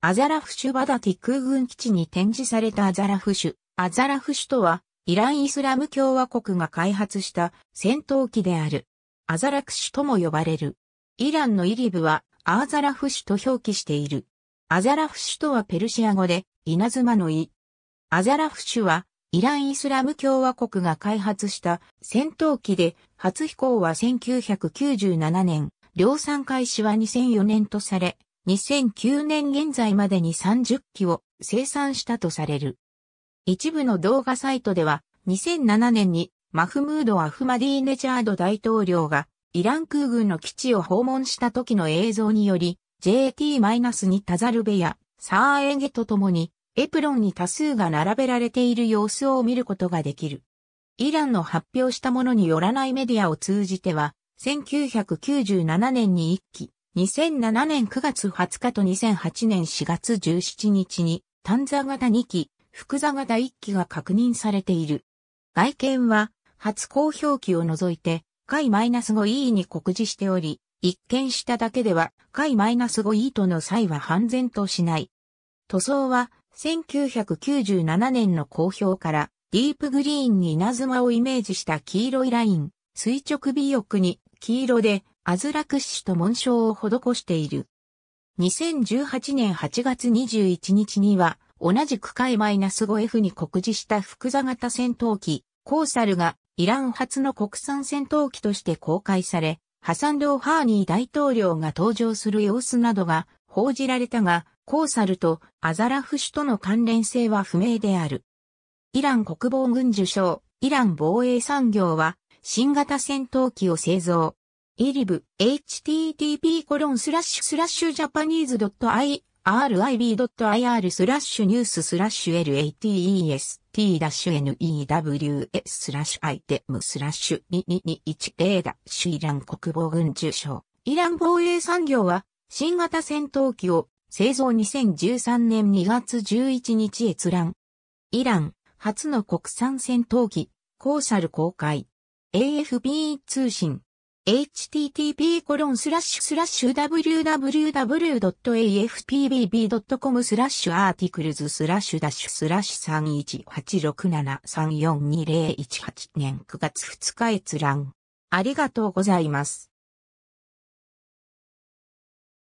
アザラフシュバダティ空軍基地に展示されたアザラフシュ。アザラフシュとは、イラン・イスラム共和国が開発した戦闘機である。アザラクシュとも呼ばれる。イランのイリブは、アーザラフシュと表記している。アザラフシュとはペルシア語で、稲妻のイ。アザラフシュは、イラン・イスラム共和国が開発した戦闘機で、初飛行は1997年、量産開始は2004年とされ、2009年現在までに30機を生産したとされる。一部の動画サイトでは、2007年にマフムード・アフマディーネジャード大統領がイラン空軍の基地を訪問した時の映像により、JT-2 タザルベやサーエゲと共にエプロンに多数が並べられている様子を見ることができる。イランの発表したものによらないメディアを通じては、1997年に1機。2007年9月20日と2008年4月17日に単座型2機、複座型1機が確認されている。外見は初公表機を除いて、解 -5E に告示しており、一見しただけでは解 -5E との際は判然としない。塗装は1997年の公表からディープグリーンに稲妻をイメージした黄色いライン、垂直尾翼に黄色でアズラクッシュと紋章を施している。2018年8月21日には、同じく海 -5F に告示した複座型戦闘機、コーサルがイラン初の国産戦闘機として公開され、ハサン・ドハーニー大統領が登場する様子などが報じられたが、コーサルとアザラフュとの関連性は不明である。イラン国防軍受賞、イラン防衛産業は新型戦闘機を製造、イリブ、http コロンスラッシュスラッシュジャパニーズ .irib.ir スラッシュニューススラッシュ latest-news スラッシュアイテムスラッシュ2210ダシュイラン国防軍受賞。イラン防衛産業は新型戦闘機を製造2013年2月11日閲覧。イラン初の国産戦闘機、コーサル公開。AFP 通信。http://www.afpbb.com スラッシュアーティクルズスラッシュダッシュスラッシュ31867342018年9月2日閲覧。ありがとうございます。